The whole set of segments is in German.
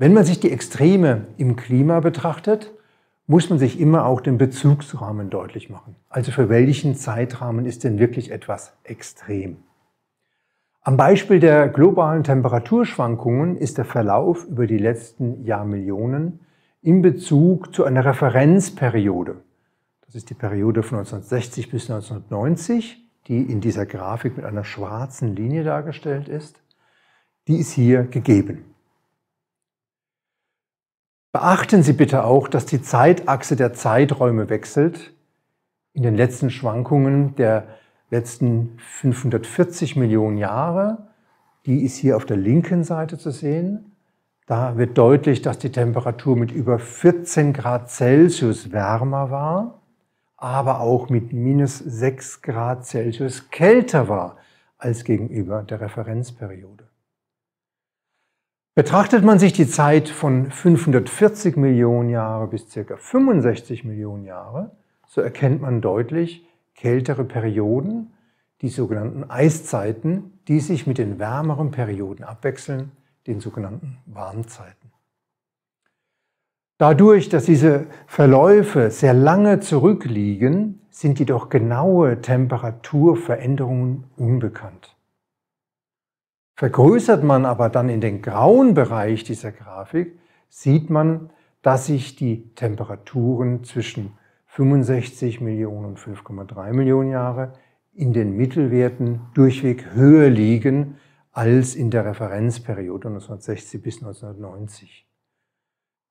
Wenn man sich die Extreme im Klima betrachtet, muss man sich immer auch den Bezugsrahmen deutlich machen. Also für welchen Zeitrahmen ist denn wirklich etwas extrem? Am Beispiel der globalen Temperaturschwankungen ist der Verlauf über die letzten Jahrmillionen in Bezug zu einer Referenzperiode. Das ist die Periode von 1960 bis 1990, die in dieser Grafik mit einer schwarzen Linie dargestellt ist. Die ist hier gegeben. Beachten Sie bitte auch, dass die Zeitachse der Zeiträume wechselt. In den letzten Schwankungen der letzten 540 Millionen Jahre, die ist hier auf der linken Seite zu sehen. Da wird deutlich, dass die Temperatur mit über 14 Grad Celsius wärmer war, aber auch mit minus 6 Grad Celsius kälter war als gegenüber der Referenzperiode. Betrachtet man sich die Zeit von 540 Millionen Jahre bis ca. 65 Millionen Jahre, so erkennt man deutlich kältere Perioden, die sogenannten Eiszeiten, die sich mit den wärmeren Perioden abwechseln, den sogenannten Warmzeiten. Dadurch, dass diese Verläufe sehr lange zurückliegen, sind jedoch genaue Temperaturveränderungen unbekannt. Vergrößert man aber dann in den grauen Bereich dieser Grafik, sieht man, dass sich die Temperaturen zwischen 65 Millionen und 5,3 Millionen Jahre in den Mittelwerten durchweg höher liegen als in der Referenzperiode 1960 bis 1990.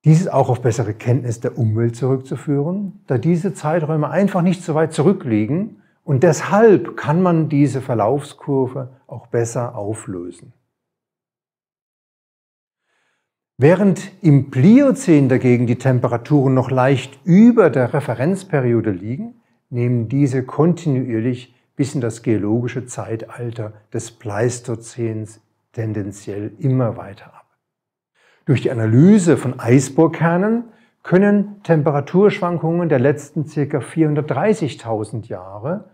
Dies ist auch auf bessere Kenntnis der Umwelt zurückzuführen, da diese Zeiträume einfach nicht so weit zurückliegen, und deshalb kann man diese Verlaufskurve auch besser auflösen. Während im Pliozän dagegen die Temperaturen noch leicht über der Referenzperiode liegen, nehmen diese kontinuierlich bis in das geologische Zeitalter des Pleistozäns tendenziell immer weiter ab. Durch die Analyse von Eisbohrkernen können Temperaturschwankungen der letzten ca. 430.000 Jahre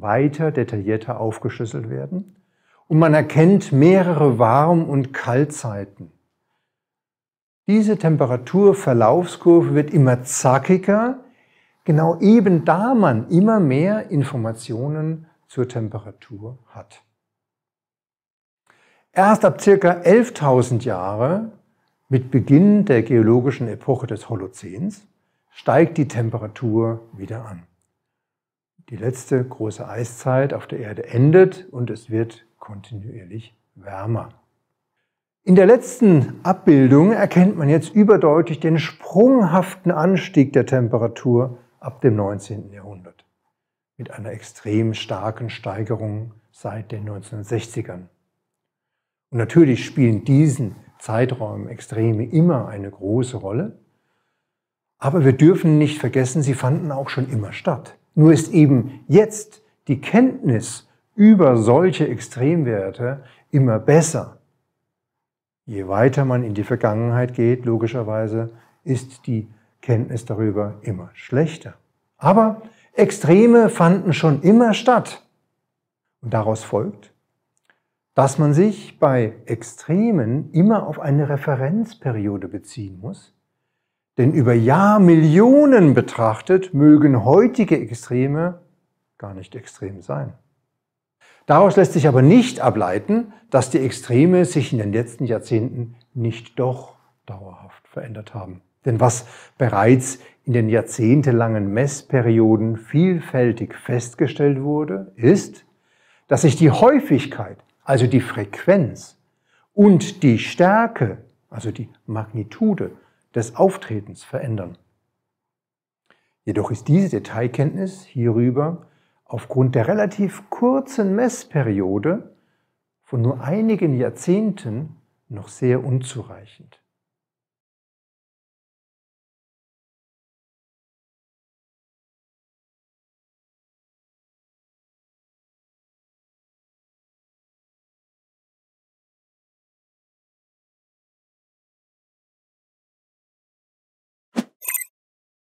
weiter, detaillierter aufgeschlüsselt werden. Und man erkennt mehrere Warm- und Kaltzeiten. Diese Temperaturverlaufskurve wird immer zackiger, genau eben da man immer mehr Informationen zur Temperatur hat. Erst ab circa 11.000 Jahre, mit Beginn der geologischen Epoche des Holozäns, steigt die Temperatur wieder an die letzte große Eiszeit auf der Erde endet und es wird kontinuierlich wärmer. In der letzten Abbildung erkennt man jetzt überdeutlich den sprunghaften Anstieg der Temperatur ab dem 19. Jahrhundert mit einer extrem starken Steigerung seit den 1960ern. Und natürlich spielen diesen Zeiträumen Extreme immer eine große Rolle, aber wir dürfen nicht vergessen, sie fanden auch schon immer statt. Nur ist eben jetzt die Kenntnis über solche Extremwerte immer besser. Je weiter man in die Vergangenheit geht, logischerweise, ist die Kenntnis darüber immer schlechter. Aber Extreme fanden schon immer statt. Und daraus folgt, dass man sich bei Extremen immer auf eine Referenzperiode beziehen muss, denn über Jahrmillionen betrachtet mögen heutige Extreme gar nicht extrem sein. Daraus lässt sich aber nicht ableiten, dass die Extreme sich in den letzten Jahrzehnten nicht doch dauerhaft verändert haben. Denn was bereits in den jahrzehntelangen Messperioden vielfältig festgestellt wurde, ist, dass sich die Häufigkeit, also die Frequenz und die Stärke, also die Magnitude des Auftretens verändern. Jedoch ist diese Detailkenntnis hierüber aufgrund der relativ kurzen Messperiode von nur einigen Jahrzehnten noch sehr unzureichend.